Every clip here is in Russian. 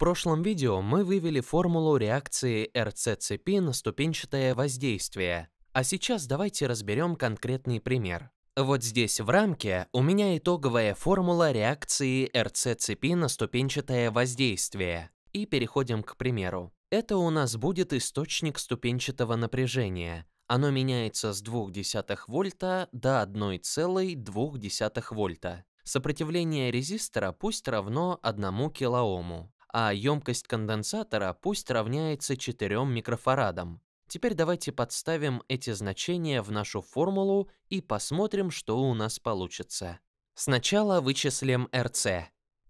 прошлом видео мы вывели формулу реакции РЦ-цепи на ступенчатое воздействие, а сейчас давайте разберем конкретный пример. Вот здесь в рамке у меня итоговая формула реакции РЦ-цепи на ступенчатое воздействие. И переходим к примеру. Это у нас будет источник ступенчатого напряжения. Оно меняется с 0,2 вольта до 1,2 вольта. Сопротивление резистора пусть равно 1 килоому а емкость конденсатора пусть равняется 4 микрофарадам. Теперь давайте подставим эти значения в нашу формулу и посмотрим, что у нас получится. Сначала вычислим РЦ.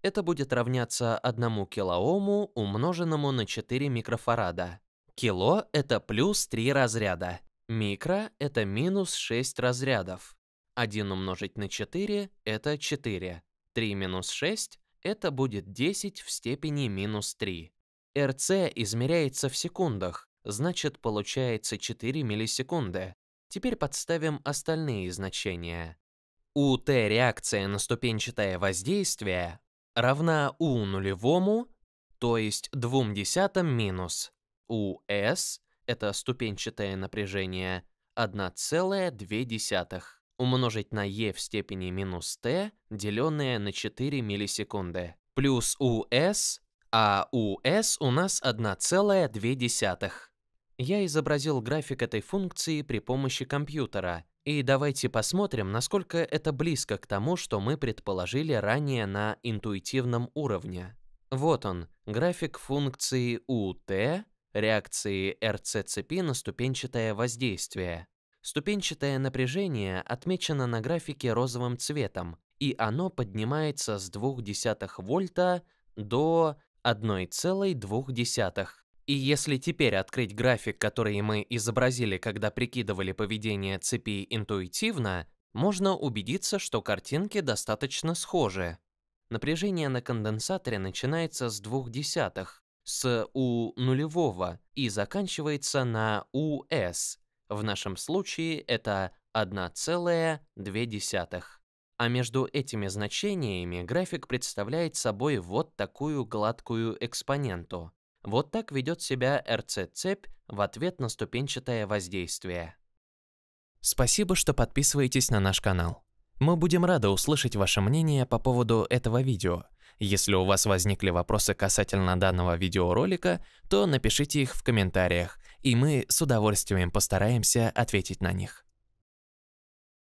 Это будет равняться 1 килоому, умноженному на 4 микрофарада. Кило – это плюс 3 разряда. Микро – это минус 6 разрядов. 1 умножить на 4 – это 4. 3 минус 6 это будет 10 в степени минус 3. РЦ измеряется в секундах, значит получается 4 миллисекунды. Теперь подставим остальные значения. УТ реакция на ступенчатое воздействие равна У нулевому, то есть 2 десятым минус. УС – это ступенчатое напряжение 1,2 умножить на e в степени минус t, деленное на 4 миллисекунды. Плюс у us, а у us у нас 1,2. Я изобразил график этой функции при помощи компьютера. И давайте посмотрим, насколько это близко к тому, что мы предположили ранее на интуитивном уровне. Вот он, график функции у ut, реакции РЦ-цепи на ступенчатое воздействие. Ступенчатое напряжение отмечено на графике розовым цветом, и оно поднимается с 0,2 вольта до 1,2. И если теперь открыть график, который мы изобразили, когда прикидывали поведение цепи интуитивно, можно убедиться, что картинки достаточно схожи. Напряжение на конденсаторе начинается с 0,2, с U нулевого и заканчивается на US, в нашем случае это 1,2. А между этими значениями график представляет собой вот такую гладкую экспоненту. Вот так ведет себя РЦ-цепь в ответ на ступенчатое воздействие. Спасибо, что подписываетесь на наш канал. Мы будем рады услышать ваше мнение по поводу этого видео. Если у вас возникли вопросы касательно данного видеоролика, то напишите их в комментариях, и мы с удовольствием постараемся ответить на них.